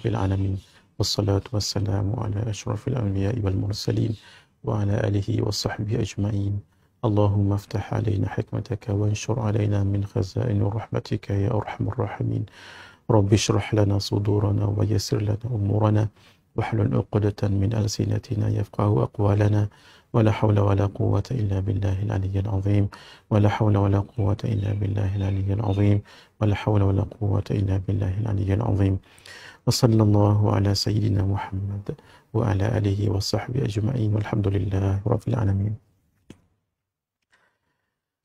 رب العالمين والصلاة والسلام على أشرف الأنبياء والمرسلين وعلى آله وصحبه أجمعين اللهم افتح علينا حكمتك وانشر علينا من خزائن رحمتك يا أرحم الراحمين رب اشرح لنا صدورنا ويسر لنا أمورنا واحلل عقدة من ألسنتنا يفقه أقوالنا ولا حول ولا قوة إلا بالله العلي العظيم ولا حول ولا قوة إلا بالله العلي العظيم ولا حول ولا قوة إلا بالله العلي العظيم وصلى الله على سيدنا محمد وعلى آله وصحبه أجمعين والحمد لله رب العالمين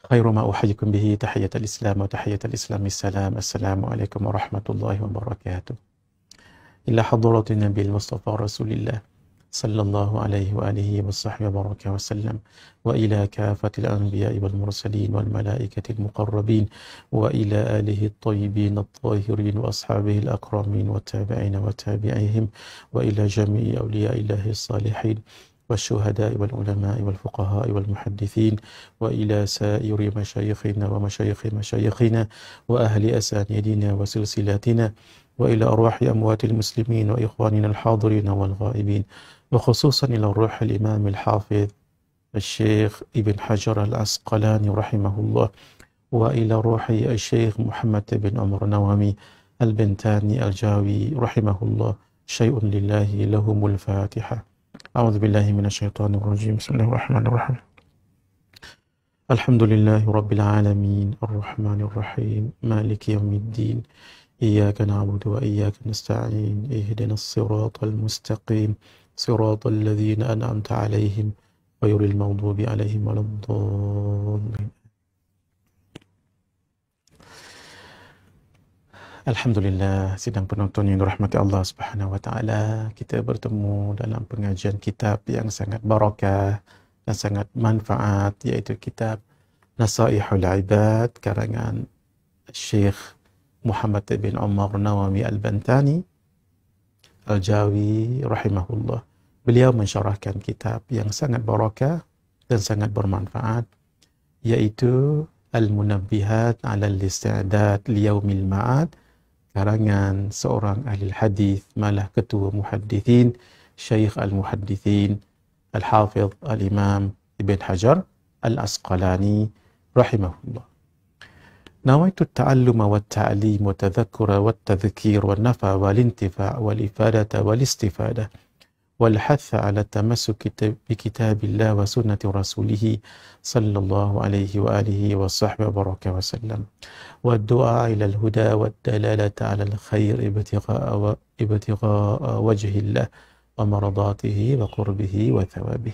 خير ما أحييكم به تحية الإسلام وتحية الإسلام السلام السلام عليكم ورحمة الله وبركاته إلى حضرة النبي المصطفى رسول الله صلى الله عليه وآله وصحبه وبارك وسلم وإلى كافة الأنبياء والمرسلين والملائكة المقربين وإلى آله الطيبين الطاهرين وأصحابه الأكرمين والتابعين وتابعيهم وإلى جميع أولياء الله الصالحين والشهداء والعلماء والفقهاء والمحدثين وإلى سائر مشايخنا ومشايخ مشايخنا وأهل أسانيدنا وسلسلاتنا وإلى أرواح أموات المسلمين وإخواننا الحاضرين والغائبين وخصوصا إلى الروح الإمام الحافظ الشيخ ابن حجر الأسقلاني رحمه الله وإلى روح الشيخ محمد بن عمر نوامي البنتاني الجاوي رحمه الله شيء لله لهم الفاتحة أعوذ بالله من الشيطان الرجيم بسم الله الرحمن الرحيم الحمد لله رب العالمين الرحمن الرحيم مالك يوم الدين إياك نعبد وإياك نستعين اهدنا الصراط المستقيم صراط الذين أنعمت عليهم غير المغضوب عليهم ولا الضالين Alhamdulillah sidang penonton yang dirahmati Allah Subhanahu wa taala kita bertemu dalam pengajian kitab yang sangat barakah dan sangat manfaat iaitu kitab Nasaihul Ibad karangan Syekh Muhammad bin Umar Nawawi Al-Bantani Al-Jawi rahimahullah. Beliau mensyarahkan kitab yang sangat barakah dan sangat bermanfaat iaitu Al-Munabbihat ala al-Istidad li yaumil ma'ad karangan seorang ahli hadis malah ketua muhaddithin Syekh Al-Muhaddithin Al-Hafiz Al-Imam Ibn Hajar Al-Asqalani rahimahullah. نويت التعلم والتعليم والتذكر والتذكير والنفع والانتفاع والإفادة والاستفادة والحث على التمسك بكتاب الله وسنة رسوله صلى الله عليه وآله وصحبه وبارك وسلم والدعاء إلى الهدى والدلالة على الخير ابتغاء, ابتغاء وجه الله ومرضاته وقربه وثوابه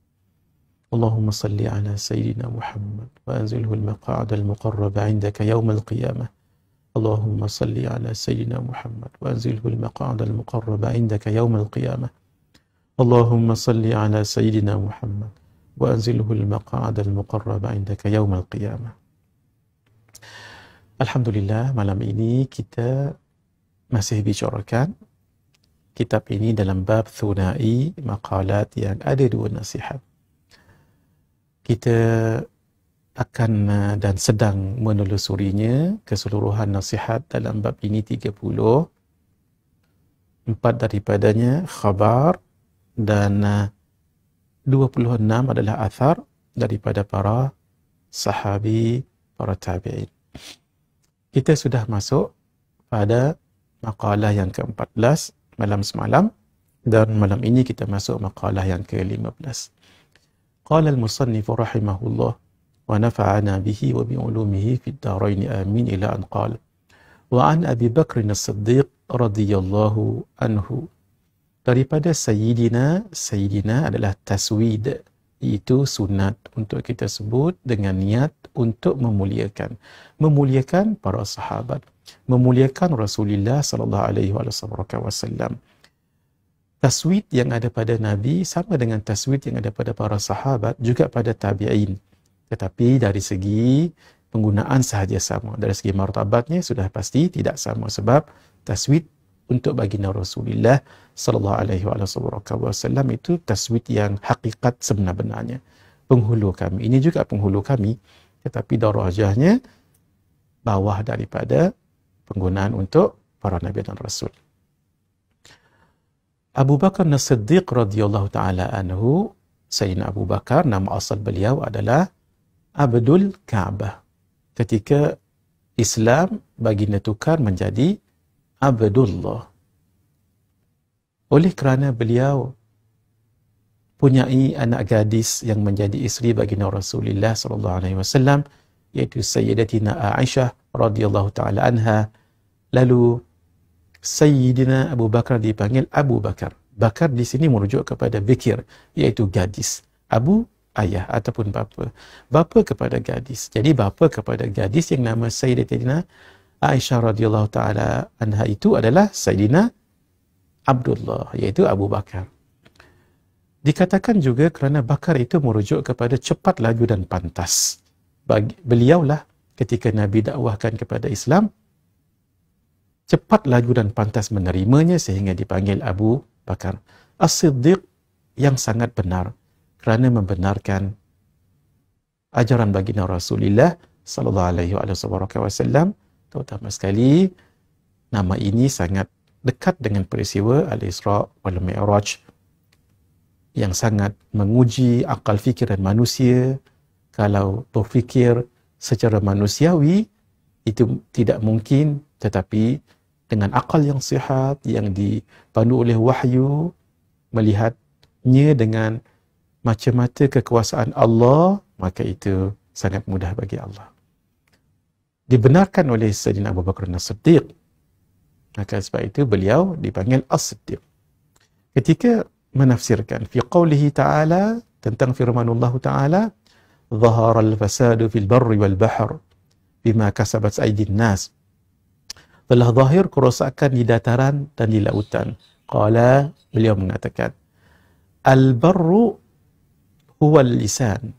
اللهم صل على سيدنا محمد وأنزله المقاعد المقرب عندك يوم القيامة اللهم صل على سيدنا محمد وأنزله المقاعد المقرب عندك يوم القيامة اللهم صل على سيدنا محمد وأنزله المقاعد المقرب عندك يوم القيامة الحمد malam ini kita masih bicarakan kitab ini dalam bab thunai maqalat yang ada dua nasihat kita akan eh, dan sedang menelusurinya keseluruhan nasihat dalam bab ini 30 empat daripadanya khabar dan 26 eh, adalah athar daripada para sahabi para tabi'in kita sudah masuk pada makalah yang ke-14 malam semalam dan malam ini kita masuk makalah yang ke-15 belas. قال المصنف رحمه الله ونفعنا به وبعلومه في الدارين آمين إلى أن قال وعن أبي بكر الصديق رضي الله عنه daripada Sayyidina Sayyidina adalah taswid itu sunat untuk kita sebut dengan niat untuk memuliakan memuliakan para sahabat memuliakan Rasulullah sallallahu alaihi wasallam taswid yang ada pada Nabi sama dengan taswid yang ada pada para sahabat juga pada tabi'in. Tetapi dari segi penggunaan sahaja sama. Dari segi martabatnya sudah pasti tidak sama sebab taswid untuk baginda Rasulullah sallallahu alaihi wasallam itu taswid yang hakikat sebenar-benarnya. Penghulu kami. Ini juga penghulu kami tetapi darajahnya bawah daripada penggunaan untuk para nabi dan rasul. Abu Bakar As-Siddiq radhiyallahu taala anhu Sayyidina Abu Bakar nama asal beliau adalah Abdul Ka'bah. Ketika Islam baginda tukar menjadi Abdullah. Oleh kerana beliau punyai anak gadis yang menjadi isteri baginda Rasulullah sallallahu alaihi wasallam iaitu Sayyidatina Aisyah radhiyallahu taala anha lalu Sayyidina Abu Bakar dipanggil Abu Bakar. Bakar di sini merujuk kepada Bekir, iaitu gadis. Abu ayah ataupun bapa. Bapa kepada gadis. Jadi bapa kepada gadis yang nama Sayyidina Aisyah radhiyallahu taala anha itu adalah Sayyidina Abdullah iaitu Abu Bakar. Dikatakan juga kerana Bakar itu merujuk kepada cepat laju dan pantas. Bagi beliaulah ketika Nabi dakwahkan kepada Islam, cepat laju dan pantas menerimanya sehingga dipanggil Abu Bakar As-Siddiq yang sangat benar kerana membenarkan ajaran bagi Nabi Rasulullah sallallahu alaihi wasallam terutama sekali nama ini sangat dekat dengan peristiwa Al-Isra wal Mi'raj yang sangat menguji akal fikiran manusia kalau berfikir secara manusiawi itu tidak mungkin tetapi dengan akal yang sihat yang dipandu oleh wahyu melihatnya dengan macam mata kekuasaan Allah maka itu sangat mudah bagi Allah dibenarkan oleh Sayyidina Abu Bakar as maka sebab itu beliau dipanggil As-Siddiq ketika menafsirkan fi qawlihi ta'ala tentang firman Allah ta'ala zahara al-fasadu fil barri wal bahr bima kasabat aydin nas telah zahir kerosakan di dataran dan di lautan. Qala beliau mengatakan, Al-barru huwa lisan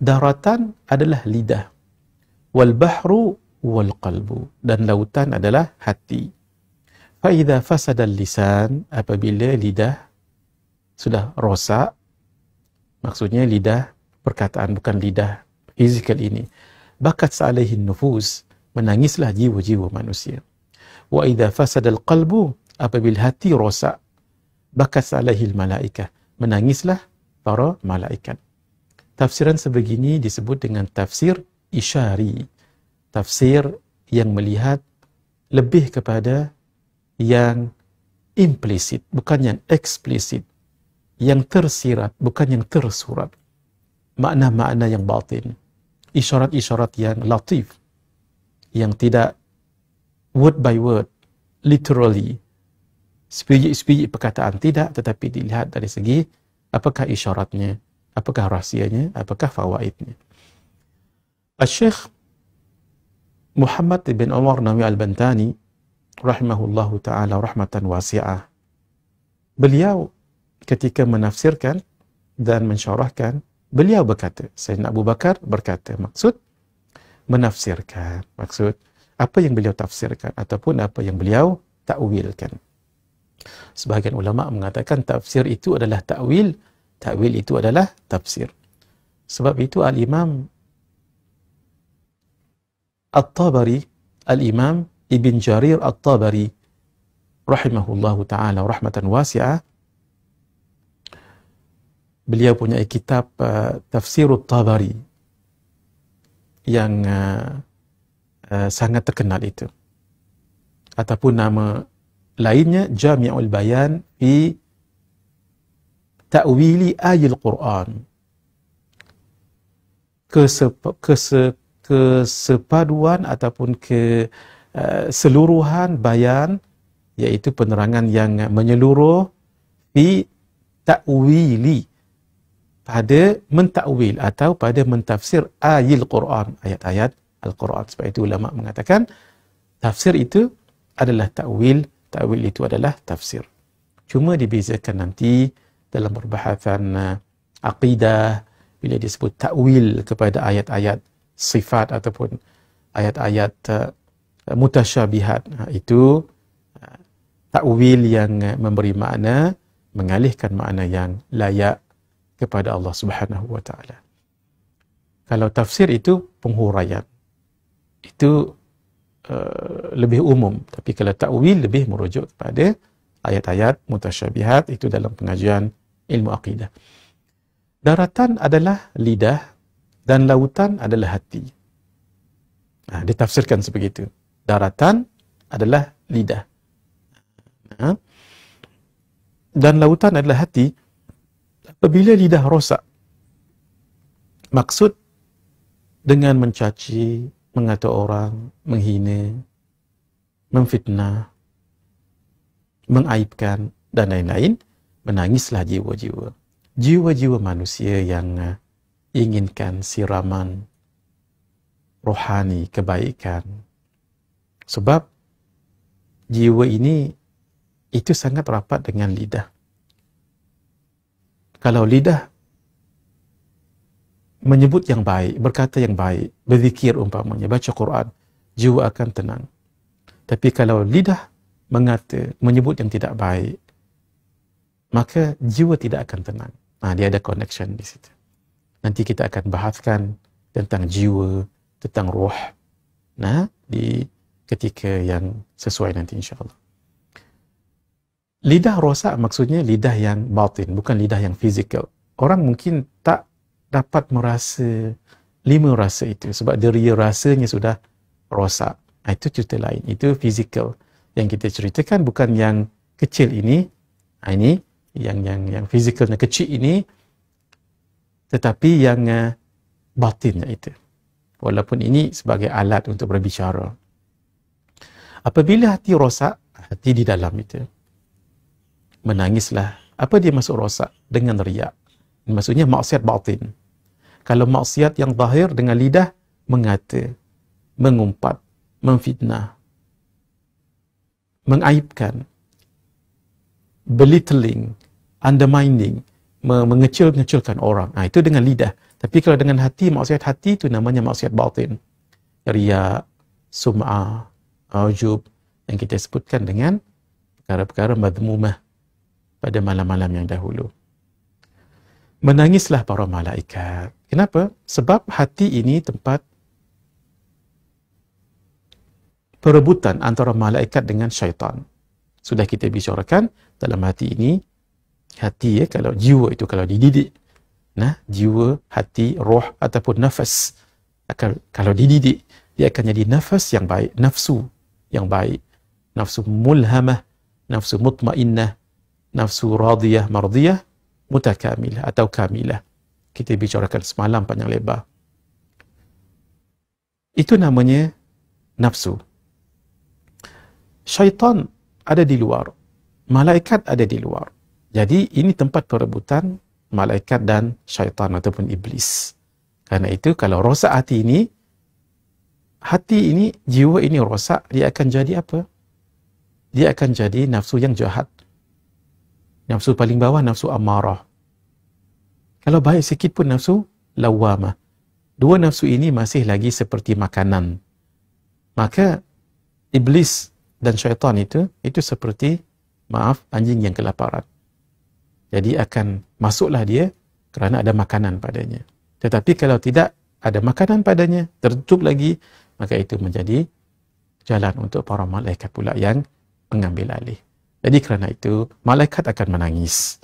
Daratan adalah lidah. Wal-bahru wal qalbu dan lautan adalah hati. Fa idza fasada lisan apabila lidah sudah rosak maksudnya lidah perkataan bukan lidah fizikal ini bakat salihin nufus menangislah jiwa-jiwa manusia. Wa idza fasada al-qalbu apabila hati rosak bakas alaihil malaikah menangislah para malaikat. Tafsiran sebegini disebut dengan tafsir isyari. Tafsir yang melihat lebih kepada yang implisit bukan yang eksplisit. Yang tersirat bukan yang tersurat. Makna-makna yang batin. Isyarat-isyarat yang latif yang tidak word by word, literally, sepijik-sepijik perkataan tidak tetapi dilihat dari segi apakah isyaratnya, apakah rahsianya, apakah fawaitnya. Al-Syeikh Muhammad bin Omar Nawi Al-Bantani rahimahullahu ta'ala rahmatan wasi'ah. Beliau ketika menafsirkan dan mensyarahkan, beliau berkata, Sayyidina Abu Bakar berkata, maksud menafsirkan. Maksud, apa yang beliau tafsirkan ataupun apa yang beliau takwilkan. Sebahagian ulama' mengatakan tafsir itu adalah takwil, takwil itu adalah tafsir. Sebab itu Al-Imam At-Tabari, Al-Imam Ibn Jarir al tabari rahimahullah ta'ala, rahmatan wasi'ah, beliau punya kitab uh, eh, al Tabari, yang uh, uh, sangat terkenal itu ataupun nama lainnya Jami'ul Bayan fi Ta'wili Ayil Quran Kesep, kese, kesepaduan ataupun keseluruhan uh, bayan iaitu penerangan yang menyeluruh fi ta'wili pada mentakwil atau pada mentafsir ayat Quran ayat-ayat Al Quran sebab itu ulama mengatakan tafsir itu adalah takwil takwil itu adalah tafsir cuma dibezakan nanti dalam perbahasan uh, aqidah bila disebut takwil kepada ayat-ayat sifat ataupun ayat-ayat uh, mutasyabihat itu uh, takwil yang memberi makna mengalihkan makna yang layak kepada Allah Subhanahu wa taala. Kalau tafsir itu penghuraian. Itu uh, lebih umum tapi kalau takwil lebih merujuk kepada ayat-ayat mutasyabihat itu dalam pengajian ilmu akidah. Daratan adalah lidah dan lautan adalah hati. Ha, ditafsirkan sebegitu. Daratan adalah lidah. Ha? Dan lautan adalah hati apabila lidah rosak. Maksud dengan mencaci, mengata orang, menghina, memfitnah, mengaibkan dan lain-lain, menangislah jiwa-jiwa. Jiwa-jiwa manusia yang uh, inginkan siraman rohani kebaikan. Sebab jiwa ini itu sangat rapat dengan lidah kalau lidah menyebut yang baik, berkata yang baik, berzikir umpamanya, baca Quran, jiwa akan tenang. Tapi kalau lidah mengata, menyebut yang tidak baik, maka jiwa tidak akan tenang. Nah, ha, dia ada connection di situ. Nanti kita akan bahaskan tentang jiwa, tentang roh. Nah, di ketika yang sesuai nanti insyaAllah lidah rosak maksudnya lidah yang batin bukan lidah yang fizikal orang mungkin tak dapat merasa lima rasa itu sebab deria rasanya sudah rosak ah, itu cerita lain itu fizikal yang kita ceritakan bukan yang kecil ini ah, ini yang yang yang fizikalnya kecil ini tetapi yang ah, batinnya itu walaupun ini sebagai alat untuk berbicara apabila hati rosak hati di dalam itu menangislah. Apa dia masuk rosak? Dengan riak. Maksudnya maksiat batin. Kalau maksiat yang zahir dengan lidah, mengata, mengumpat, memfitnah, mengaibkan, belittling, undermining, mengecil-ngecilkan orang. Nah, ha, itu dengan lidah. Tapi kalau dengan hati, maksiat hati itu namanya maksiat batin. Riak, sum'ah, ujub, yang kita sebutkan dengan perkara-perkara madmumah. -perkara pada malam-malam yang dahulu. Menangislah para malaikat. Kenapa? Sebab hati ini tempat perebutan antara malaikat dengan syaitan. Sudah kita bicarakan dalam hati ini, hati ya, kalau jiwa itu kalau dididik, nah jiwa, hati, roh ataupun nafas, akan, kalau dididik, dia akan jadi nafas yang baik, nafsu yang baik, nafsu mulhamah, nafsu mutmainnah, nafsu radiyah mardiyah mutakamilah atau kamilah. Kita bicarakan semalam panjang lebar. Itu namanya nafsu. Syaitan ada di luar. Malaikat ada di luar. Jadi ini tempat perebutan malaikat dan syaitan ataupun iblis. Karena itu kalau rosak hati ini, hati ini, jiwa ini rosak, dia akan jadi apa? Dia akan jadi nafsu yang jahat. Nafsu paling bawah nafsu amarah. Kalau baik sikit pun nafsu lawamah. Dua nafsu ini masih lagi seperti makanan. Maka iblis dan syaitan itu itu seperti maaf anjing yang kelaparan. Jadi akan masuklah dia kerana ada makanan padanya. Tetapi kalau tidak ada makanan padanya, tertutup lagi, maka itu menjadi jalan untuk para malaikat pula yang mengambil alih. Jadi kerana itu, malaikat akan menangis.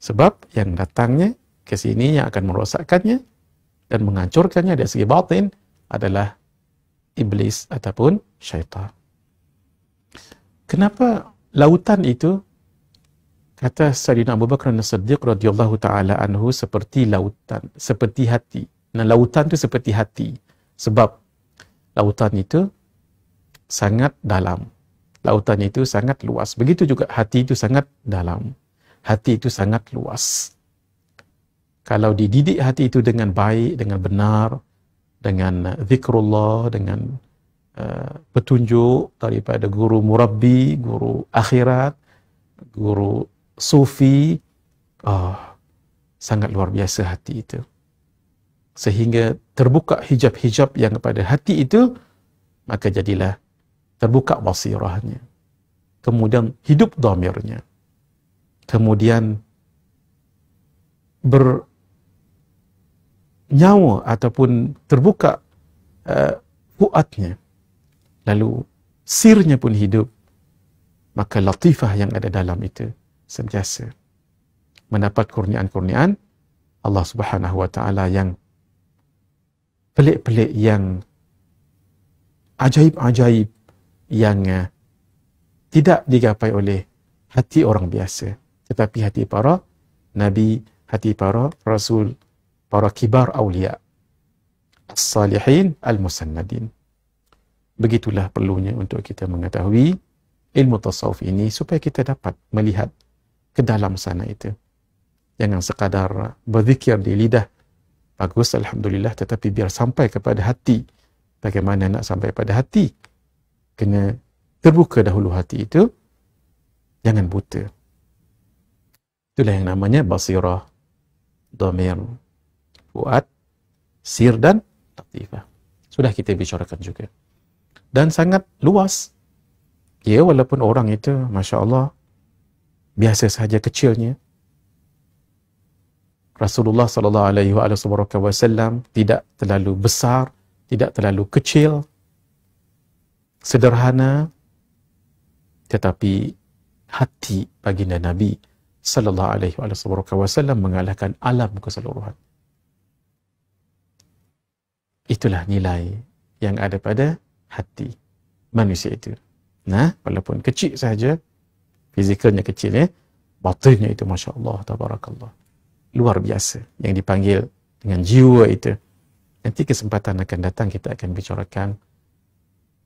Sebab yang datangnya ke sini yang akan merosakkannya dan menghancurkannya dari segi batin adalah iblis ataupun syaitan. Kenapa lautan itu kata Sayyidina Abu Bakar As-Siddiq radhiyallahu taala anhu seperti lautan, seperti hati. Nah, lautan itu seperti hati. Sebab lautan itu sangat dalam, lautan itu sangat luas. Begitu juga hati itu sangat dalam. Hati itu sangat luas. Kalau dididik hati itu dengan baik, dengan benar, dengan zikrullah, dengan uh, petunjuk daripada guru murabbi, guru akhirat, guru sufi, oh, sangat luar biasa hati itu. Sehingga terbuka hijab-hijab yang kepada hati itu, maka jadilah terbuka basirahnya kemudian hidup damirnya kemudian ber nyawa ataupun terbuka kuatnya eh, uh, lalu sirnya pun hidup maka latifah yang ada dalam itu sentiasa mendapat kurniaan-kurniaan Allah Subhanahu wa taala yang pelik-pelik yang ajaib-ajaib yang uh, tidak digapai oleh hati orang biasa tetapi hati para nabi hati para rasul para kibar aulia as-salihin al-musannadin begitulah perlunya untuk kita mengetahui ilmu tasawuf ini supaya kita dapat melihat ke dalam sana itu jangan sekadar berzikir di lidah bagus alhamdulillah tetapi biar sampai kepada hati bagaimana nak sampai pada hati kena terbuka dahulu hati itu jangan buta itulah yang namanya basirah domir buat sir dan taktifah sudah kita bicarakan juga dan sangat luas ya walaupun orang itu masya Allah biasa saja kecilnya Rasulullah sallallahu alaihi wasallam tidak terlalu besar, tidak terlalu kecil, sederhana tetapi hati baginda Nabi sallallahu alaihi wasallam mengalahkan alam keseluruhan. Itulah nilai yang ada pada hati manusia itu. Nah, walaupun kecil saja fizikalnya kecil ya, batinnya itu masya-Allah tabarakallah. Luar biasa yang dipanggil dengan jiwa itu. Nanti kesempatan akan datang kita akan bicarakan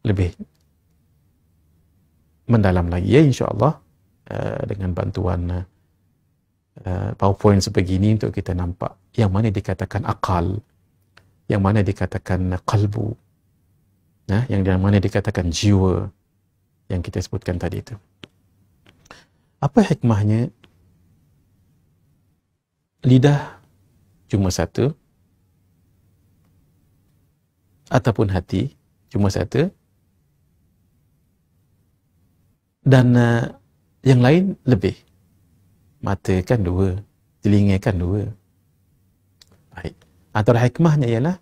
lebih mendalam lagi ya insyaallah uh, dengan bantuan uh, powerpoint sebegini untuk kita nampak yang mana dikatakan akal yang mana dikatakan kalbu nah yang yang mana dikatakan jiwa yang kita sebutkan tadi itu apa hikmahnya lidah cuma satu ataupun hati cuma satu dan uh, yang lain lebih mata kan dua telinga kan dua baik antara hikmahnya ialah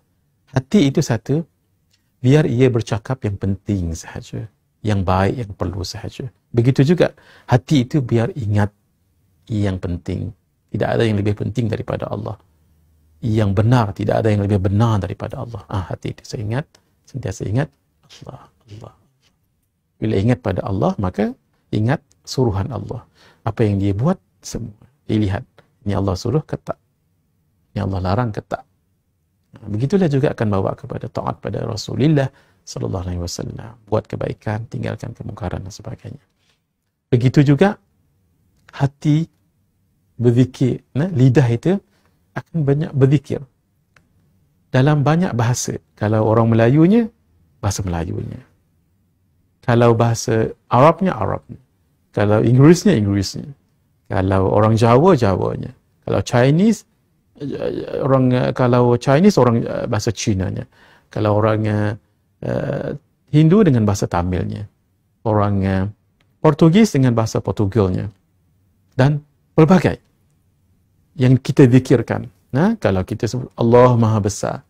hati itu satu biar ia bercakap yang penting sahaja yang baik yang perlu sahaja begitu juga hati itu biar ingat yang penting tidak ada yang lebih penting daripada Allah yang benar tidak ada yang lebih benar daripada Allah ah hati itu saya ingat sentiasa ingat Allah Allah bila ingat pada Allah, maka ingat suruhan Allah. Apa yang dia buat, semua. Dilihat. Ini Allah suruh ke tak? Ini Allah larang ke tak? Begitulah juga akan bawa kepada taat pada Rasulullah sallallahu alaihi wasallam. Buat kebaikan, tinggalkan kemungkaran dan sebagainya. Begitu juga hati berzikir, nah, lidah itu akan banyak berzikir dalam banyak bahasa. Kalau orang Melayunya, bahasa Melayunya kalau bahasa Arabnya Arabnya, kalau Inggerisnya Inggerisnya, kalau orang Jawa Jawanya, kalau Chinese orang kalau Chinese orang eh, bahasa Cina nya, kalau orang uh, Hindu dengan bahasa Tamilnya, orang uh, Portugis dengan bahasa Portugalnya, dan pelbagai yang kita fikirkan. Nah, kalau kita sebut Allah Maha Besar,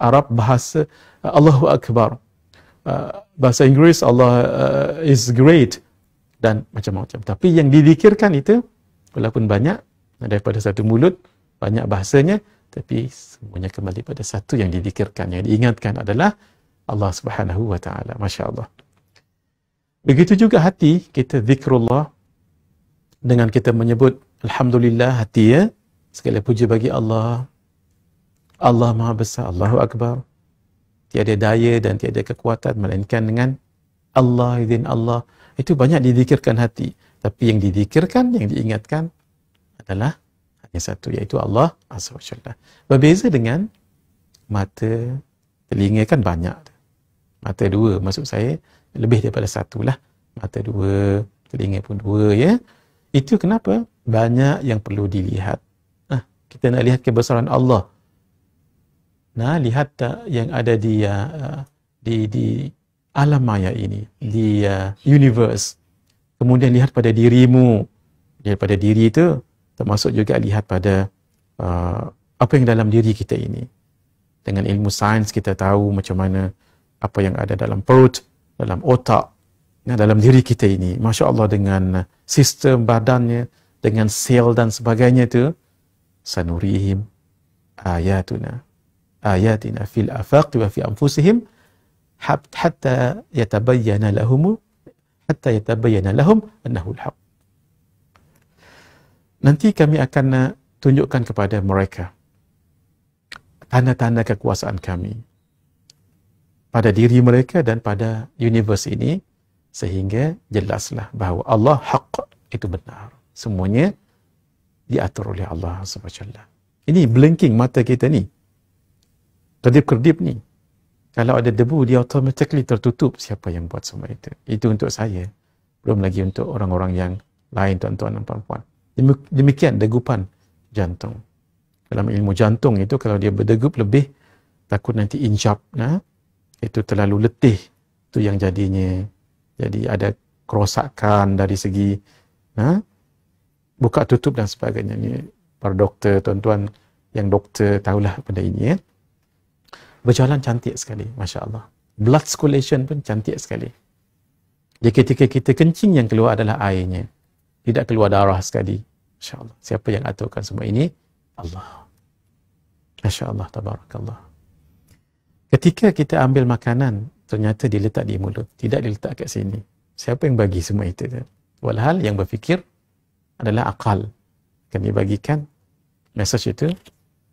Arab bahasa Allahu Akbar, Uh, bahasa Inggeris Allah uh, is great dan macam-macam. Tapi yang didikirkan itu walaupun banyak daripada satu mulut, banyak bahasanya tapi semuanya kembali pada satu yang didikirkan, yang diingatkan adalah Allah Subhanahu wa taala. Masya-Allah. Begitu juga hati kita zikrullah dengan kita menyebut alhamdulillah hati ya segala puji bagi Allah. Allah Maha Besar, Allahu Akbar tiada daya dan tiada kekuatan melainkan dengan Allah izin Allah itu banyak didikirkan hati tapi yang didikirkan yang diingatkan adalah hanya satu iaitu Allah azza wajalla berbeza dengan mata telinga kan banyak mata dua maksud saya lebih daripada satu lah mata dua telinga pun dua ya itu kenapa banyak yang perlu dilihat ah kita nak lihat kebesaran Allah nah lihat tak uh, yang ada di uh, uh, di di alam maya ini hmm. di uh, universe kemudian lihat pada dirimu lihat pada diri itu termasuk juga lihat pada uh, apa yang dalam diri kita ini dengan ilmu sains kita tahu macam mana apa yang ada dalam perut dalam otak nah dalam diri kita ini masya-Allah dengan sistem badannya dengan sel dan sebagainya itu sanurihim ayatuna ayatina fil afaq wa fi anfusihim hatta yatabayyana lahum hatta yatabayyana lahum annahu haq nanti kami akan uh, tunjukkan kepada mereka tanda-tanda kekuasaan kami pada diri mereka dan pada universe ini sehingga jelaslah bahawa Allah haq itu benar semuanya diatur oleh Allah subhanahu SWT ini blinking mata kita ni kedip-kedip ni. Kalau ada debu, dia automatically tertutup siapa yang buat semua itu. Itu untuk saya. Belum lagi untuk orang-orang yang lain, tuan-tuan dan perempuan. Demikian degupan jantung. Dalam ilmu jantung itu, kalau dia berdegup lebih, takut nanti injap. Nah, ha? itu terlalu letih. Itu yang jadinya. Jadi ada kerosakan dari segi nah, ha? buka tutup dan sebagainya. ni para doktor, tuan-tuan yang doktor tahulah pada ini. Ya berjalan cantik sekali, Masya Allah. Blood circulation pun cantik sekali. Jadi ketika kita kencing yang keluar adalah airnya. Tidak keluar darah sekali. Masya Allah. Siapa yang aturkan semua ini? Allah. Masya Allah. Tabarakallah. Ketika kita ambil makanan, ternyata diletak di mulut. Tidak diletak kat sini. Siapa yang bagi semua itu? Walhal yang berfikir adalah akal. Kami bagikan message itu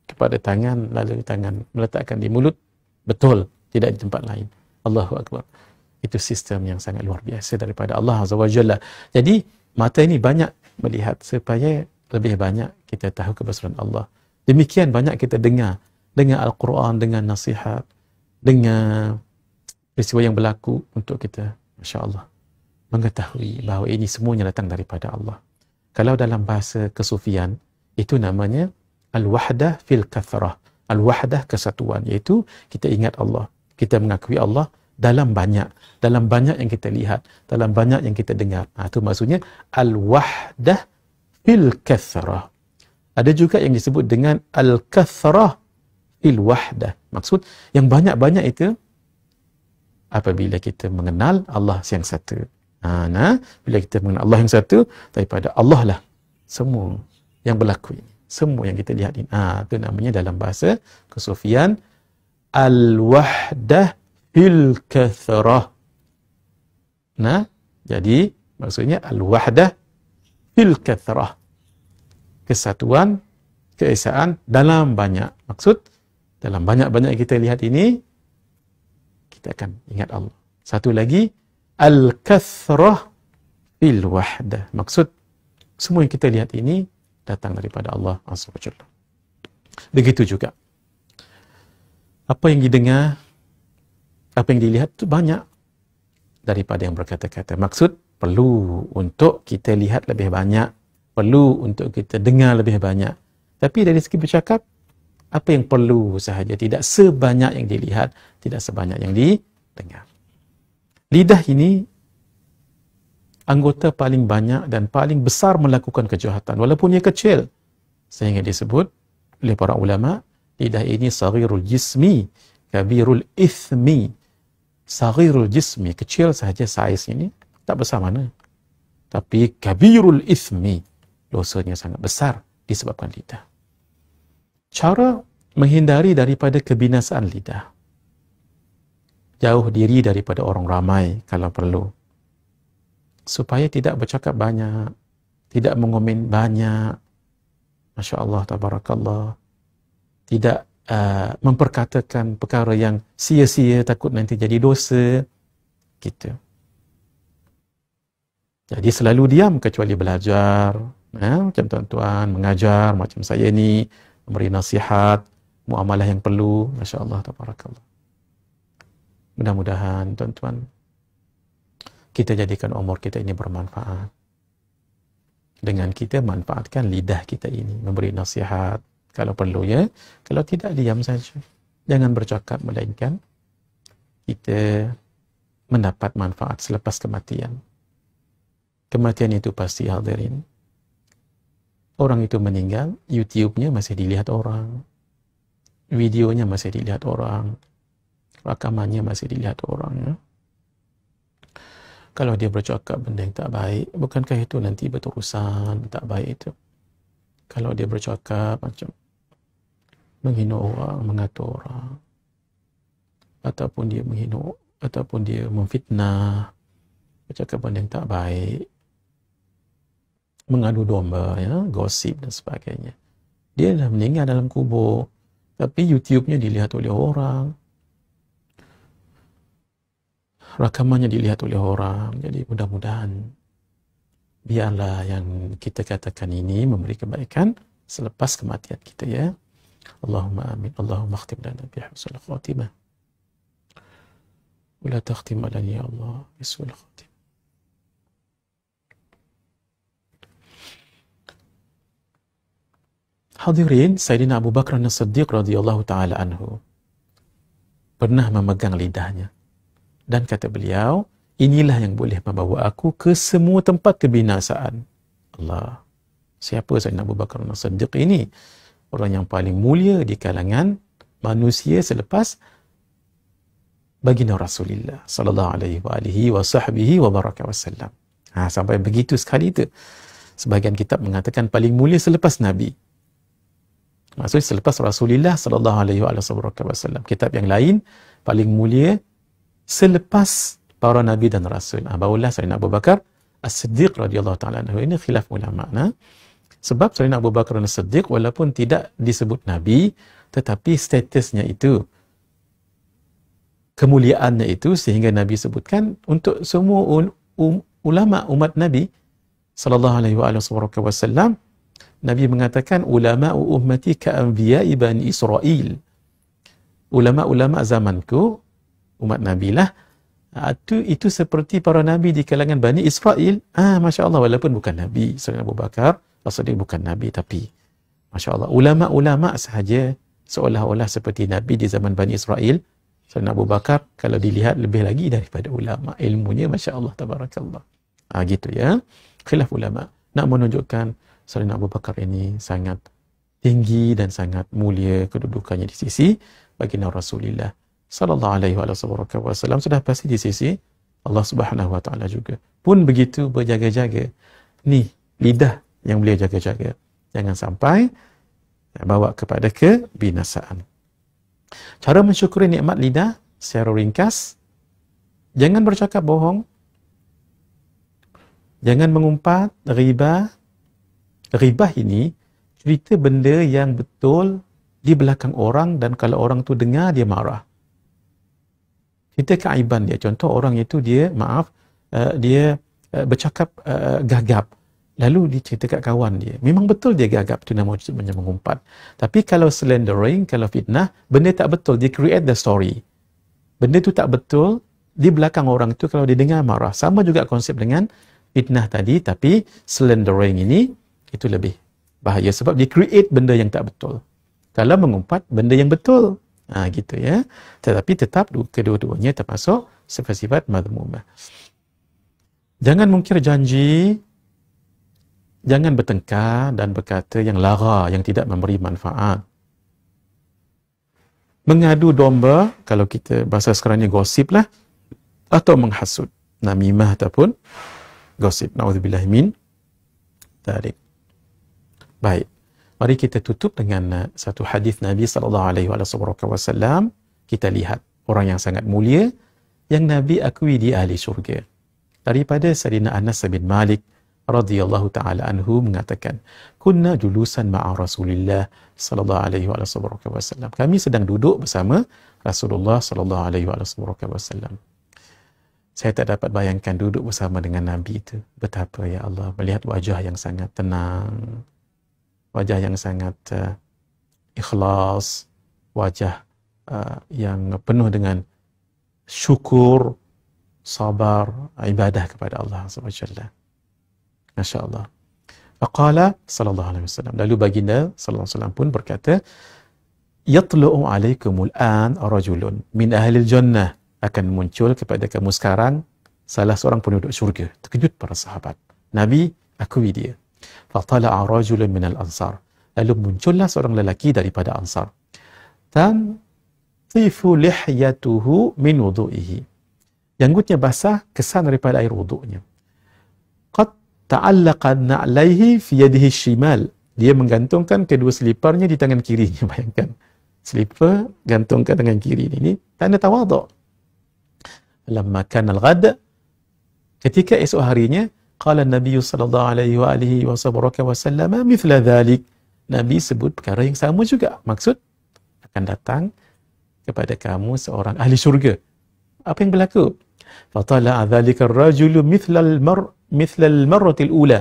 kepada tangan, lalu tangan meletakkan di mulut. Betul, tidak di tempat lain. Allahu Akbar. Itu sistem yang sangat luar biasa daripada Allah Azza wa Jalla. Jadi, mata ini banyak melihat supaya lebih banyak kita tahu kebesaran Allah. Demikian banyak kita dengar. Dengan Al-Quran, dengan nasihat, dengan peristiwa yang berlaku untuk kita. Masya Allah. Mengetahui bahawa ini semuanya datang daripada Allah. Kalau dalam bahasa kesufian, itu namanya al Wahda fil-Kathrah al-wahdah kesatuan iaitu kita ingat Allah kita mengakui Allah dalam banyak dalam banyak yang kita lihat dalam banyak yang kita dengar ha, itu maksudnya al-wahdah fil kathrah ada juga yang disebut dengan al-kathrah fil wahdah maksud yang banyak-banyak itu apabila kita mengenal Allah yang satu ha, nah bila kita mengenal Allah yang satu daripada Allah lah semua yang berlaku ini semua yang kita lihat ini. Ha, ah, itu namanya dalam bahasa kesufian al-wahdah bil kathrah. Nah, jadi maksudnya al-wahdah bil kathrah. Kesatuan, keesaan dalam banyak. Maksud dalam banyak-banyak kita lihat ini kita akan ingat Allah. Satu lagi al-kathrah bil wahdah. Maksud semua yang kita lihat ini datang daripada Allah Azza wa Jalla. Begitu juga. Apa yang didengar, apa yang dilihat itu banyak daripada yang berkata-kata. Maksud perlu untuk kita lihat lebih banyak, perlu untuk kita dengar lebih banyak. Tapi dari segi bercakap, apa yang perlu sahaja. Tidak sebanyak yang dilihat, tidak sebanyak yang didengar. Lidah ini anggota paling banyak dan paling besar melakukan kejahatan walaupun ia kecil sehingga disebut oleh para ulama lidah ini sagirul jismi kabirul ithmi sagirul jismi kecil saja saiz ini tak besar mana tapi kabirul ithmi dosanya sangat besar disebabkan lidah cara menghindari daripada kebinasaan lidah jauh diri daripada orang ramai kalau perlu supaya tidak bercakap banyak, tidak mengomen banyak, masya Allah, tabarakallah, tidak uh, memperkatakan perkara yang sia-sia takut nanti jadi dosa gitu. Jadi selalu diam kecuali belajar, ya, macam tuan-tuan mengajar macam saya ni, memberi nasihat, muamalah yang perlu, masya Allah, tabarakallah. Mudah-mudahan tuan-tuan kita jadikan umur kita ini bermanfaat. Dengan kita manfaatkan lidah kita ini, memberi nasihat kalau perlu ya. Kalau tidak, diam saja. Jangan bercakap melainkan kita mendapat manfaat selepas kematian. Kematian itu pasti hadirin. Orang itu meninggal, YouTube-nya masih dilihat orang. Videonya masih dilihat orang. Rakamannya masih dilihat orang. Ya kalau dia bercakap benda yang tak baik, bukankah itu nanti berterusan tak baik itu? Kalau dia bercakap macam menghina orang, mengatur orang, ataupun dia menghina, ataupun dia memfitnah, bercakap benda yang tak baik, mengadu domba, ya, gosip dan sebagainya. Dia dah meninggal dalam kubur, tapi YouTube-nya dilihat oleh orang, rakamannya dilihat oleh orang. Jadi mudah-mudahan biarlah yang kita katakan ini memberi kebaikan selepas kematian kita ya. Allahumma amin. Allahumma khatib dan Nabi Hussein khatibah. Ula takhtim alani ya Allah. Yesul khatib. Hadirin, Sayyidina Abu Bakar As-Siddiq radhiyallahu taala anhu pernah memegang lidahnya. Dan kata beliau, inilah yang boleh membawa aku ke semua tempat kebinasaan. Allah, siapa Sayyidina Abu Bakar al-Siddiq ini? Orang yang paling mulia di kalangan manusia selepas baginda Rasulullah sallallahu alaihi wa alihi wa sahbihi wa baraka wasallam. Ha, sampai begitu sekali itu. Sebahagian kitab mengatakan paling mulia selepas Nabi. Maksudnya selepas Rasulullah sallallahu alaihi wa alihi wasallam. Kitab yang lain paling mulia selepas para nabi dan rasul. Ah barulah Sayyidina Abu Bakar As-Siddiq radhiyallahu taala anhu. Ini khilaf ulama. Nah. Sebab Sayyidina Abu Bakar dan Siddiq walaupun tidak disebut nabi tetapi statusnya itu kemuliaannya itu sehingga nabi sebutkan untuk semua un, um, ulama umat nabi sallallahu alaihi wa alihi wasallam nabi mengatakan ulama ummati ka anbiya ibani israil ulama-ulama zamanku umat Nabi lah. Itu, ah, itu seperti para Nabi di kalangan Bani Israel. Ah, Masya Allah, walaupun bukan Nabi. Sayyidina Abu Bakar, Rasulullah bukan Nabi tapi Masya Allah, ulama-ulama sahaja seolah-olah seperti Nabi di zaman Bani Israel. Sayyidina Abu Bakar, kalau dilihat lebih lagi daripada ulama. Ilmunya Masya Allah, Tabarakallah. Ah, gitu ya. Khilaf ulama. Nak menunjukkan Sayyidina Abu Bakar ini sangat tinggi dan sangat mulia kedudukannya di sisi bagi Nabi Rasulullah sallallahu alaihi wa wasallam sudah pasti di sisi Allah Subhanahu wa taala juga. Pun begitu berjaga-jaga. Ni lidah yang beliau jaga-jaga. Jangan sampai ya, bawa kepada kebinasaan. Cara mensyukuri nikmat lidah secara ringkas jangan bercakap bohong. Jangan mengumpat riba. Riba ini cerita benda yang betul di belakang orang dan kalau orang tu dengar dia marah. Kita keaiban dia. Contoh orang itu dia maaf uh, dia uh, bercakap uh, gagap. Lalu dia kat kawan dia. Memang betul dia gagap tu nama cerita mengumpat. Tapi kalau slandering, kalau fitnah, benda tak betul. Dia create the story. Benda tu tak betul, di belakang orang tu kalau dia dengar marah. Sama juga konsep dengan fitnah tadi. Tapi slandering ini, itu lebih bahaya. Sebab dia create benda yang tak betul. Kalau mengumpat, benda yang betul. Ha, gitu ya. Tetapi tetap kedua-duanya termasuk sifat-sifat madmumah. Jangan mungkir janji, jangan bertengkar dan berkata yang lara, yang tidak memberi manfaat. Mengadu domba, kalau kita bahasa sekarangnya gosip lah, atau menghasut, namimah ataupun gosip. Na'udzubillahimin. Tarik. Baik. Mari kita tutup dengan uh, satu hadis Nabi sallallahu alaihi wasallam. Kita lihat orang yang sangat mulia yang Nabi akui di ahli syurga. Daripada Sayyidina Anas bin Malik radhiyallahu taala anhu mengatakan, "Kunna julusan ma'a Rasulillah sallallahu alaihi wasallam." Kami sedang duduk bersama Rasulullah sallallahu alaihi wasallam. Saya tak dapat bayangkan duduk bersama dengan Nabi itu. Betapa ya Allah melihat wajah yang sangat tenang, wajah yang sangat uh, ikhlas, wajah uh, yang penuh dengan syukur, sabar, ibadah kepada Allah SWT. Masya Allah. Faqala sallallahu alaihi wasallam. Lalu baginda sallallahu alaihi wasallam pun berkata, "Yatlu'u alaikumul an rajulun min ahlil jannah akan muncul kepada kamu sekarang salah seorang penduduk syurga." Terkejut para sahabat. Nabi akui dia. Fatala'a rajulun minal ansar. Lalu muncullah seorang lelaki daripada ansar. Tan tifu lihyatuhu min wudu'ihi. Janggutnya basah, kesan daripada air wudu'nya. Qad ta'allaqa na'laihi fi yadihi shimal. Dia menggantungkan kedua selipernya di tangan kirinya, bayangkan. Selipar gantungkan dengan kiri ini. Tanda tawaduk. Lama kanal al-ghad, ketika esok harinya, قال النبي صلى الله عليه وآله وسلم مثل ذلك Nabi sebut perkara yang sama juga. Maksud, akan datang kepada kamu seorang ahli syurga. Apa yang berlaku? فَطَلَا ذَلِكَ الرَّجُلُ مِثْلَ الْمَرَّةِ الْأُولَى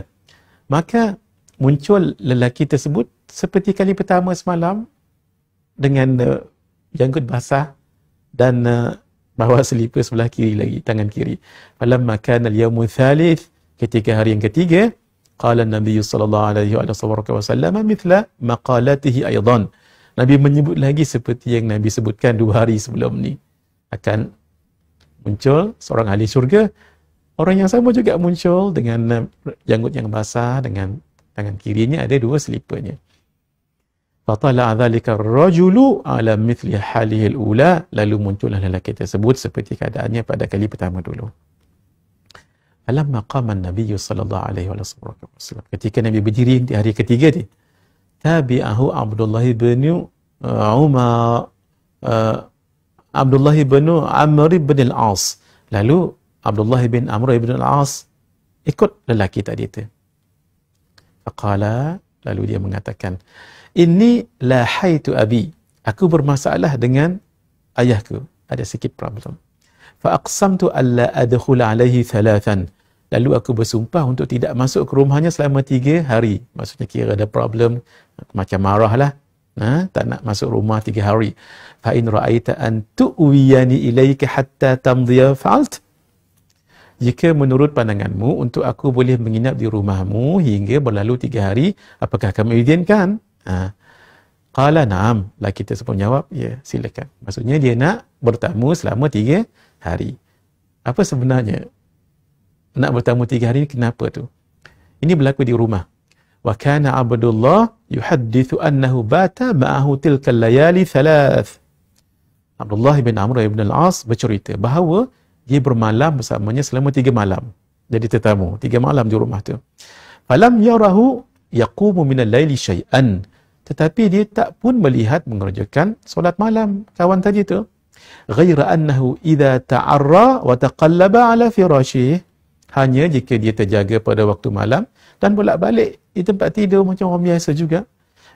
Maka muncul lelaki tersebut seperti kali pertama semalam dengan uh, janggut basah dan uh, bawa selipar sebelah kiri lagi, tangan kiri. فَلَمَّا كَانَ الْيَوْمُ ثَالِثِ ketika hari yang ketiga qala nabi sallallahu alaihi wasallam mithla maqalatihi aidan nabi menyebut lagi seperti yang nabi sebutkan dua hari sebelum ni akan muncul seorang ahli syurga orang yang sama juga muncul dengan janggut yang basah dengan tangan kirinya ada dua selipernya fatala dzalika rajulu ala mithli halihi ula lalu muncullah lelaki tersebut seperti keadaannya pada kali pertama dulu Falamma qama an-nabiy sallallahu alaihi wa sallam ketika Nabi berdiri di hari ketiga dia tabi'ahu Abdullah bin uh, Umar uh, Abdullah bin Amr bin Al-As lalu Abdullah bin Amr bin Al-As ikut lelaki tadi itu faqala lalu dia mengatakan inni la haitu abi aku bermasalah dengan ayahku ada sikit problem fa aqsamtu alla adkhul alayhi thalathan lalu aku bersumpah untuk tidak masuk ke rumahnya selama tiga hari maksudnya kira ada problem macam marahlah ha? tak nak masuk rumah tiga hari fa in ra'aita an tu'wiyani ilayka hatta tamdiya fa'alt jika menurut pandanganmu untuk aku boleh menginap di rumahmu hingga berlalu tiga hari, apakah kamu izinkan? Ha. Qala na'am. Lah kita semua jawab, ya silakan. Maksudnya dia nak bertamu selama tiga hari. Apa sebenarnya nak bertamu tiga hari ini kenapa tu? Ini berlaku di rumah. Wa kana Abdullah yuhadithu annahu bata ma'ahu tilkal layali thalath. Abdullah bin Amr bin al-As bercerita bahawa dia bermalam bersamanya selama tiga malam. Jadi tetamu, tiga malam di rumah tu. Falam yarahu yaqumu minal layli shay'an. Tetapi dia tak pun melihat mengerjakan solat malam kawan tadi tu. غير أنه إذا تعرى وتقلب على فراشه hanya jika dia terjaga pada waktu malam dan bolak-balik di tempat tidur macam orang biasa juga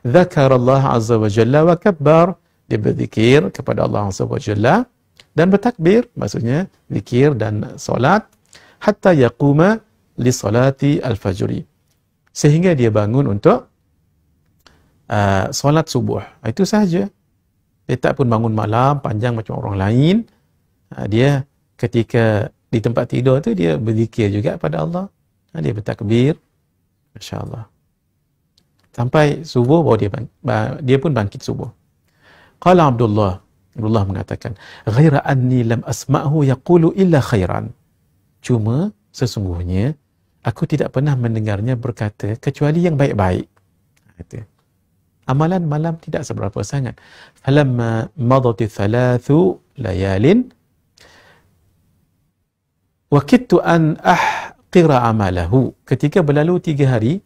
ذكر الله عز وجل وكبر dia berzikir kepada Allah عز وجل dan bertakbir maksudnya zikir dan solat hatta yaquma li salati al fajr. sehingga dia bangun untuk uh, solat subuh itu sahaja dia tak pun bangun malam panjang macam orang lain ha, dia ketika di tempat tidur tu dia berzikir juga pada Allah ha, dia bertakbir masya-Allah sampai subuh baru dia dia pun bangkit subuh qala abdullah Abdullah mengatakan ghaira anni lam asma'hu yaqulu illa khairan cuma sesungguhnya aku tidak pernah mendengarnya berkata kecuali yang baik-baik kata ha, -baik amalan malam tidak seberapa sangat. Falamma madati thalathu layalin wakittu an ahqira amalahu. Ketika berlalu tiga hari,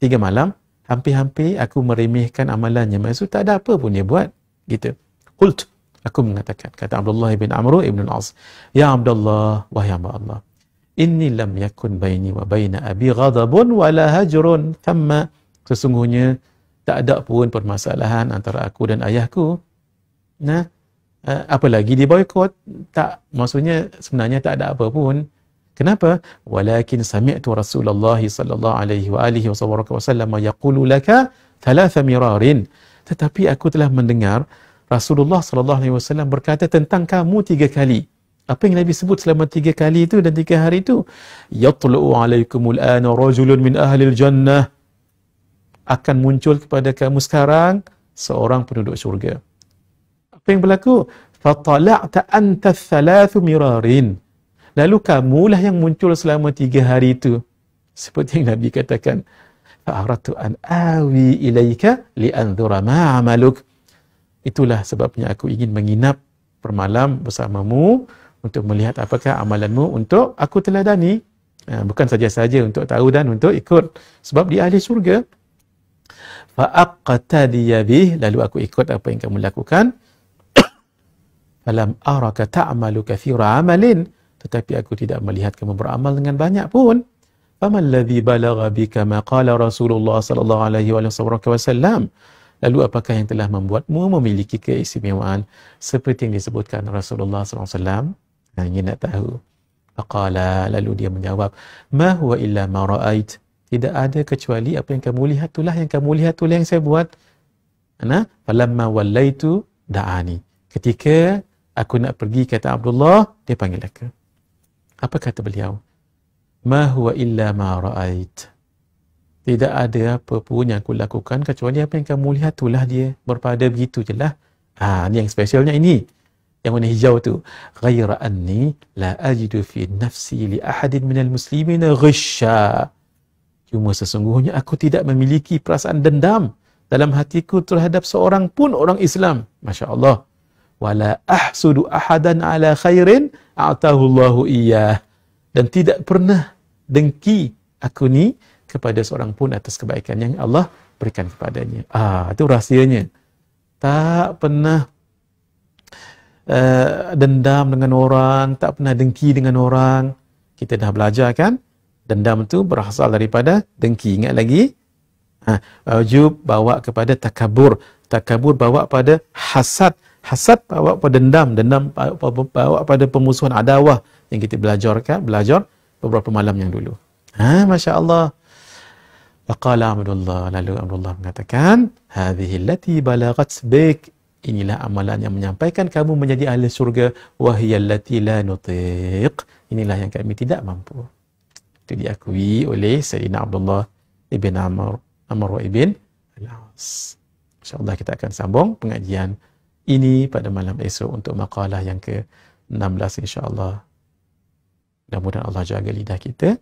tiga malam, hampir-hampir aku meremehkan amalannya. Maksud tak ada apa pun dia buat. Gitu. Qult. Aku mengatakan. Kata Abdullah bin Amru ibn al-As. Ya Abdullah, wahai Abba Allah. Inni lam yakun baini wa baina abi ghadabun wala hajrun. Thamma sesungguhnya tak ada pun permasalahan antara aku dan ayahku. Nah, eh, apalagi di boykot, tak maksudnya sebenarnya tak ada apa pun. Kenapa? Walakin sami'tu Rasulullah sallallahu alaihi wa alihi wasallam yaqulu laka thalatha mirarin. Tetapi aku telah mendengar Rasulullah sallallahu alaihi wasallam berkata tentang kamu tiga kali. Apa yang Nabi sebut selama tiga kali itu dan tiga hari itu? Yatlu'u alaikumul ana rajulun min ahli al-jannah akan muncul kepada kamu sekarang seorang penduduk syurga. Apa yang berlaku? Fatala'ta anta thalathu mirarin. Lalu kamulah yang muncul selama tiga hari itu. Seperti yang Nabi katakan. Fa'aratu an awi ilaika li'andhura ma'amaluk. Itulah sebabnya aku ingin menginap permalam bersamamu untuk melihat apakah amalanmu untuk aku teladani. Eh, bukan saja-saja untuk tahu dan untuk ikut. Sebab di ahli surga faqtadiya bih lalu aku ikut apa yang kamu lakukan falam araka ta'malu kathira amalin tetapi aku tidak melihat kamu beramal dengan banyak pun faman ladhi balagha bika ma rasulullah sallallahu alaihi wasallam lalu apakah yang telah membuatmu memiliki keistimewaan seperti yang disebutkan rasulullah sallallahu Yang ingin nak tahu faqala lalu dia menjawab ma huwa illa ma ra'ait tidak ada kecuali apa yang kamu lihat itulah yang kamu lihat itulah yang saya buat. Ana falamma wallaitu da'ani. Ketika aku nak pergi kata Abdullah, dia panggil aku. Apa kata beliau? Ma huwa illa ma ra'ait. Tidak ada apa pun yang aku lakukan kecuali apa yang kamu lihat itulah dia. Berpada begitu jelah. lah. Ha, ini yang spesialnya ini. Yang warna hijau tu. Ghaira anni la ajidu fi nafsi li ahadin minal muslimina ghishya. Cuma sesungguhnya aku tidak memiliki perasaan dendam dalam hatiku terhadap seorang pun orang Islam. Masya Allah. Wala ahsudu ahadan ala khairin a'tahu Allahu iya. Dan tidak pernah dengki aku ni kepada seorang pun atas kebaikan yang Allah berikan kepadanya. Ah, itu rahsianya. Tak pernah uh, dendam dengan orang, tak pernah dengki dengan orang. Kita dah belajar kan? dendam tu berasal daripada dengki. Ingat lagi, ha, ujub bawa kepada takabur. Takabur bawa pada hasad. Hasad bawa pada dendam. Dendam bawa pada pemusuhan adawah yang kita belajar kan? Belajar beberapa malam yang dulu. Ha, Masya Allah. Faqala Abdullah. Lalu Abdullah mengatakan, Hadihi lati balagat sebaik. Inilah amalan yang menyampaikan kamu menjadi ahli surga. Wahiyallati la nutiq. Inilah yang kami tidak mampu itu diakui oleh Sayyidina Abdullah ibn Amr Amr ibn Al-As. InsyaAllah kita akan sambung pengajian ini pada malam esok untuk makalah yang ke-16 insyaAllah. Mudah-mudahan Allah jaga lidah kita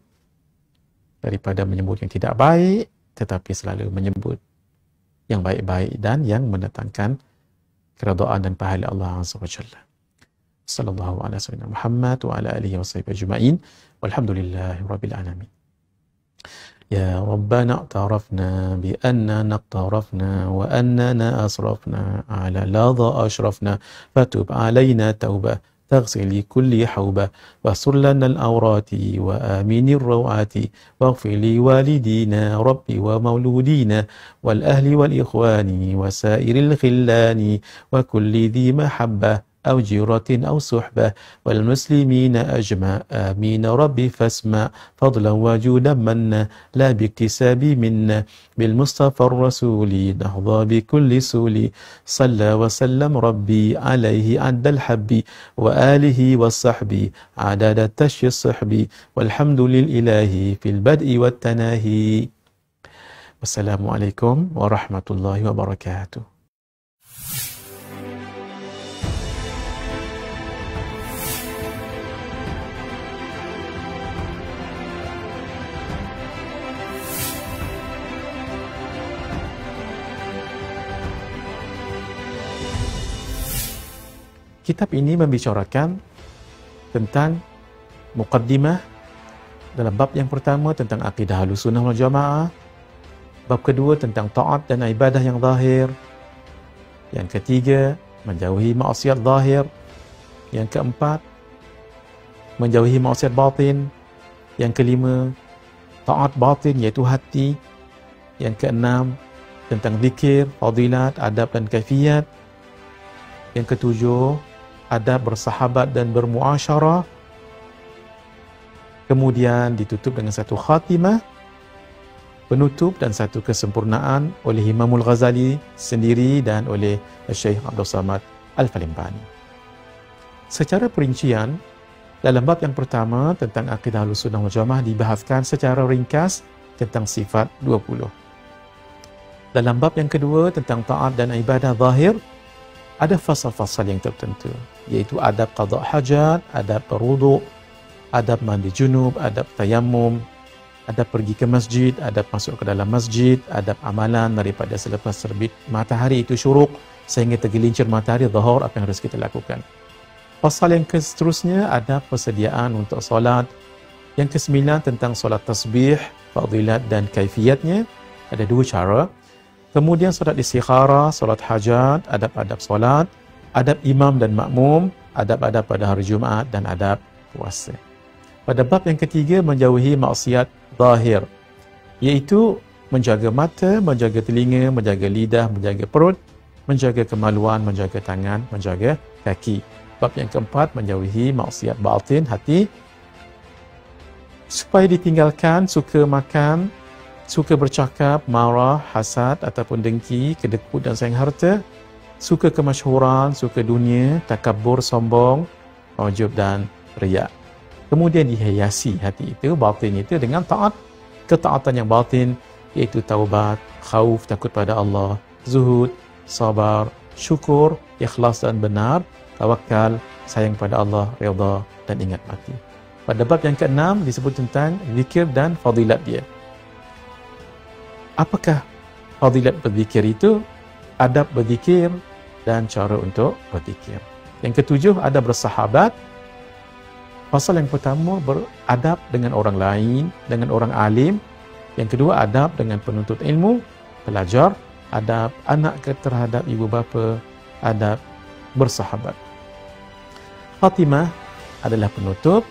daripada menyebut yang tidak baik tetapi selalu menyebut yang baik-baik dan yang mendatangkan keredaan dan pahala Allah Azza wa Sallallahu alaihi Wasallam. Muhammad wa ala alihi wa sahibu ajma'in. والحمد لله رب العالمين يا ربنا اعترفنا بأننا اقترفنا وأننا أسرفنا على لظى أشرفنا فتب علينا توبة تغسل كل حوبة واستر لنا الأورات وآمن الروعات واغفر لوالدينا ربي ومولودينا والأهل والإخوان وسائر الخلان وكل ذي محبة أو جيرة أو صحبة والمسلمين أجمع آمين ربي فاسمع فضلا وجودا من لا باكتساب منا بالمصطفى الرسول نهضى بكل سول صلى وسلم ربي عليه عند الحب وآله والصحب عدد التشي الصحب والحمد للإله في البدء والتناهي والسلام عليكم ورحمة الله وبركاته kitab ini membicarakan tentang muqaddimah dalam bab yang pertama tentang akidah al-sunnah wal jamaah bab kedua tentang taat dan ibadah yang zahir yang ketiga menjauhi maksiat zahir yang keempat menjauhi maksiat batin yang kelima taat batin iaitu hati yang keenam tentang zikir, fadilat, adab dan kafiat yang ketujuh ada bersahabat dan bermuasyarah kemudian ditutup dengan satu khatimah penutup dan satu kesempurnaan oleh Imamul Ghazali sendiri dan oleh Syekh Abdul Samad Al-Falimbani. Secara perincian, dalam bab yang pertama tentang akidah Ahlus Sunnah wal Jamaah dibahaskan secara ringkas tentang sifat 20. Dalam bab yang kedua tentang taat dan ibadah zahir, ada fasal-fasal yang tertentu iaitu adab qada hajat, adab berwudu, adab mandi junub, adab tayammum, adab pergi ke masjid, adab masuk ke dalam masjid, adab amalan daripada selepas terbit matahari itu syuruk sehingga tergelincir matahari zuhur apa yang harus kita lakukan. Pasal yang seterusnya ada persediaan untuk solat. Yang kesembilan tentang solat tasbih, fadilat dan kaifiatnya. Ada dua cara. Kemudian solat istikhara, solat hajat, adab-adab solat, adab imam dan makmum, adab-adab pada hari Jumaat dan adab puasa. Pada bab yang ketiga, menjauhi maksiat zahir. Iaitu menjaga mata, menjaga telinga, menjaga lidah, menjaga perut, menjaga kemaluan, menjaga tangan, menjaga kaki. Bab yang keempat, menjauhi maksiat batin, hati. Supaya ditinggalkan, suka makan, suka bercakap, marah, hasad ataupun dengki, kedekut dan sayang harta, suka kemasyhuran, suka dunia, takabur, sombong, ujub dan riak. Kemudian dihiasi hati itu, batin itu dengan taat, ketaatan yang batin, iaitu taubat, khauf, takut pada Allah, zuhud, sabar, syukur, ikhlas dan benar, tawakal, sayang pada Allah, redha dan ingat mati. Pada bab yang keenam disebut tentang zikir dan fadilat dia apakah fadilat berzikir itu, adab berzikir dan cara untuk berzikir. Yang ketujuh ada bersahabat. Pasal yang pertama beradab dengan orang lain, dengan orang alim. Yang kedua adab dengan penuntut ilmu, pelajar, adab anak terhadap ibu bapa, adab bersahabat. Fatimah adalah penutup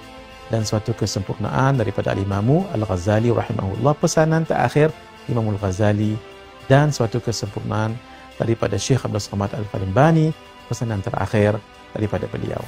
dan suatu kesempurnaan daripada Al-Imamu Al-Ghazali rahimahullah pesanan terakhir Imam Al-Ghazali dan suatu kesempurnaan daripada Syekh Abdul Somad Al-Falimbani pesanan terakhir daripada beliau.